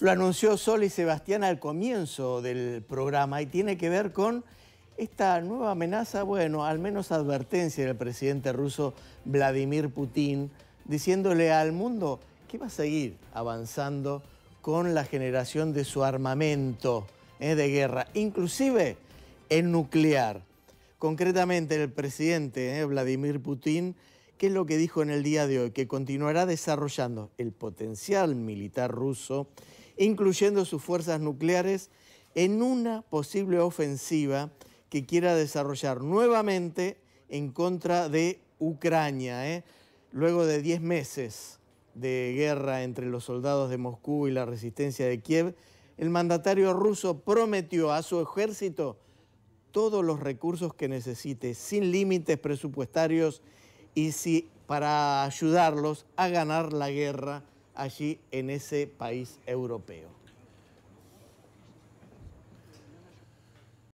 Lo anunció Sol y Sebastián al comienzo del programa y tiene que ver con esta nueva amenaza, bueno, al menos advertencia del presidente ruso Vladimir Putin, diciéndole al mundo que va a seguir avanzando con la generación de su armamento eh, de guerra, inclusive en nuclear. Concretamente, el presidente eh, Vladimir Putin ¿Qué es lo que dijo en el día de hoy? Que continuará desarrollando el potencial militar ruso, incluyendo sus fuerzas nucleares, en una posible ofensiva que quiera desarrollar nuevamente en contra de Ucrania, ¿eh? luego de 10 meses de guerra entre los soldados de Moscú y la resistencia de Kiev, el mandatario ruso prometió a su ejército todos los recursos que necesite, sin límites presupuestarios y para ayudarlos a ganar la guerra allí en ese país europeo.